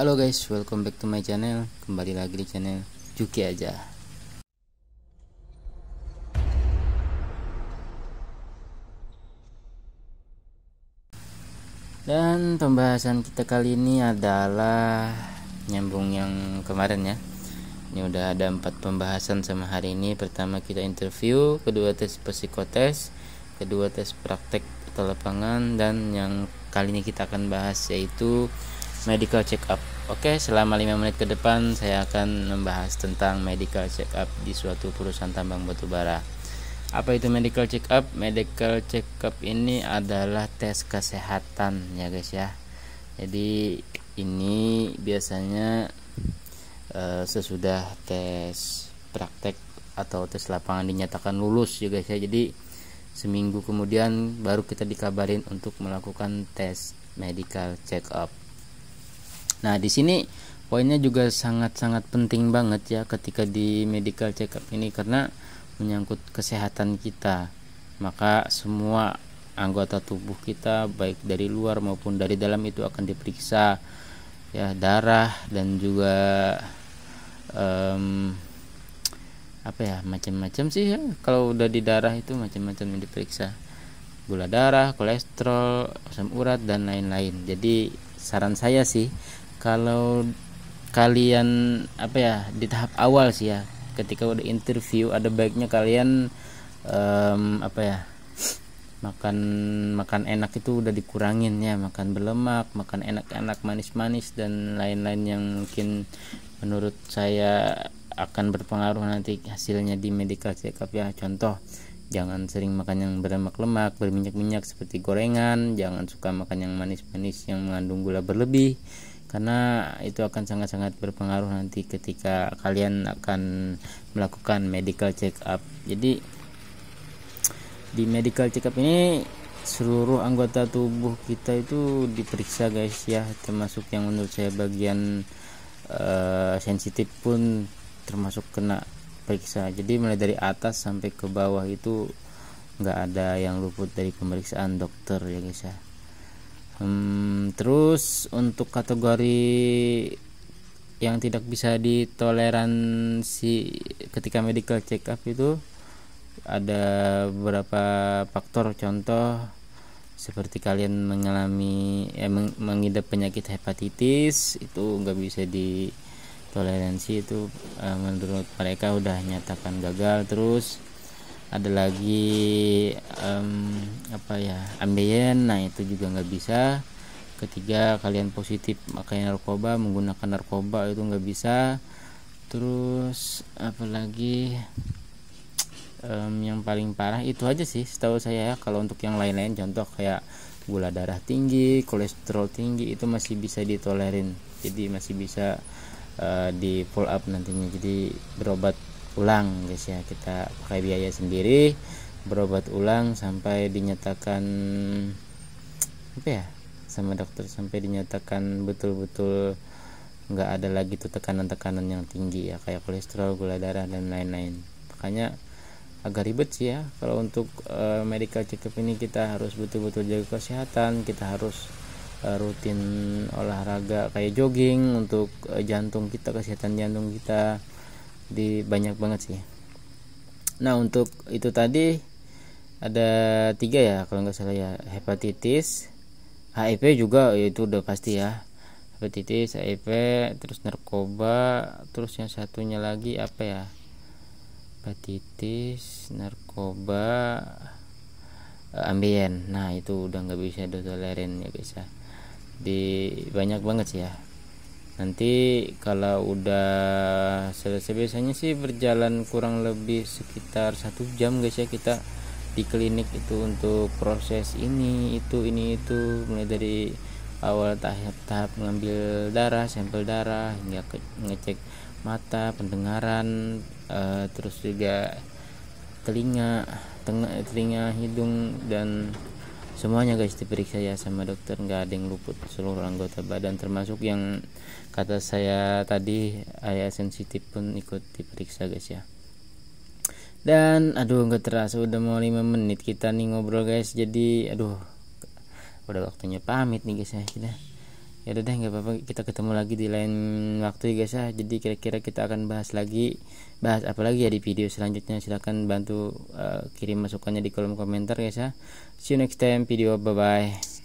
Halo guys, welcome back to my channel. Kembali lagi di channel Juki aja. Dan pembahasan kita kali ini adalah nyambung yang kemarin ya. Ini udah ada empat pembahasan sama hari ini. Pertama kita interview, kedua tes psikotes, kedua tes praktek atau lapangan dan yang kali ini kita akan bahas yaitu medical check up. Oke, selama 5 menit ke depan saya akan membahas tentang medical check up di suatu perusahaan tambang batu bara. Apa itu medical check up? Medical check up ini adalah tes kesehatan ya guys ya. Jadi ini biasanya e, sesudah tes praktek atau tes lapangan dinyatakan lulus ya guys ya. Jadi seminggu kemudian baru kita dikabarin untuk melakukan tes medical check up. Nah, di sini poinnya juga sangat-sangat penting banget ya ketika di medical check up ini karena menyangkut kesehatan kita. Maka semua anggota tubuh kita baik dari luar maupun dari dalam itu akan diperiksa ya darah dan juga um, apa ya macam-macam sih ya kalau udah di darah itu macam-macam yang diperiksa gula darah kolesterol asam urat dan lain-lain jadi saran saya sih kalau kalian apa ya di tahap awal sih ya ketika udah interview ada baiknya kalian um, apa ya makan makan enak itu udah dikurangin ya makan berlemak makan enak-enak manis-manis dan lain-lain yang mungkin menurut saya akan berpengaruh nanti hasilnya di medical check up ya contoh jangan sering makan yang berlemak-lemak berminyak-minyak seperti gorengan jangan suka makan yang manis-manis yang mengandung gula berlebih karena itu akan sangat-sangat berpengaruh nanti ketika kalian akan melakukan medical check up jadi di medical check up ini seluruh anggota tubuh kita itu diperiksa guys ya termasuk yang menurut saya bagian uh, sensitif pun termasuk kena periksa jadi mulai dari atas sampai ke bawah itu nggak ada yang luput dari pemeriksaan dokter ya guys ya hmm, terus untuk kategori yang tidak bisa ditoleransi ketika medical check up itu ada beberapa faktor contoh seperti kalian mengalami eh, mengidap penyakit hepatitis itu nggak bisa ditoleransi itu eh, menurut mereka udah nyatakan gagal terus ada lagi um, apa ya ambien nah itu juga nggak bisa ketiga kalian positif makanya narkoba menggunakan narkoba itu nggak bisa terus apalagi um, yang paling parah itu aja sih setahu saya ya kalau untuk yang lain-lain contoh kayak gula darah tinggi kolesterol tinggi itu masih bisa ditolerin jadi masih bisa uh, di pull up nantinya jadi berobat ulang guys ya kita pakai biaya sendiri berobat ulang sampai dinyatakan apa ya sama dokter sampai dinyatakan betul-betul nggak ada lagi tuh tekanan-tekanan yang tinggi ya kayak kolesterol gula darah dan lain-lain makanya agak ribet sih ya kalau untuk uh, medical check up ini kita harus betul-betul jaga kesehatan kita harus uh, rutin olahraga kayak jogging untuk uh, jantung kita kesehatan jantung kita di banyak banget sih nah untuk itu tadi ada tiga ya kalau nggak salah ya hepatitis HIV juga ya, itu udah pasti ya hepatitis HIV terus narkoba terus yang satunya lagi apa ya hepatitis narkoba eh, ambien nah itu udah nggak bisa ditolerin ya bisa. Ya. di banyak banget sih ya nanti kalau udah selesai biasanya sih berjalan kurang lebih sekitar satu jam guys ya kita di klinik itu untuk proses ini itu ini itu mulai dari awal tahap-tahap mengambil darah sampel darah hingga ke, ngecek mata pendengaran uh, terus juga telinga tengah telinga hidung dan semuanya guys diperiksa ya sama dokter nggak ada yang luput seluruh anggota badan termasuk yang kata saya tadi ayah sensitif pun ikut diperiksa guys ya dan aduh nggak terasa udah mau lima menit kita nih ngobrol guys jadi aduh udah waktunya pamit nih guys ya kita ya udah deh nggak apa-apa kita ketemu lagi di lain waktu ya guys ya jadi kira-kira kita akan bahas lagi bahas apa lagi ya di video selanjutnya silahkan bantu uh, kirim masukannya di kolom komentar ya guys ya see you next time video bye bye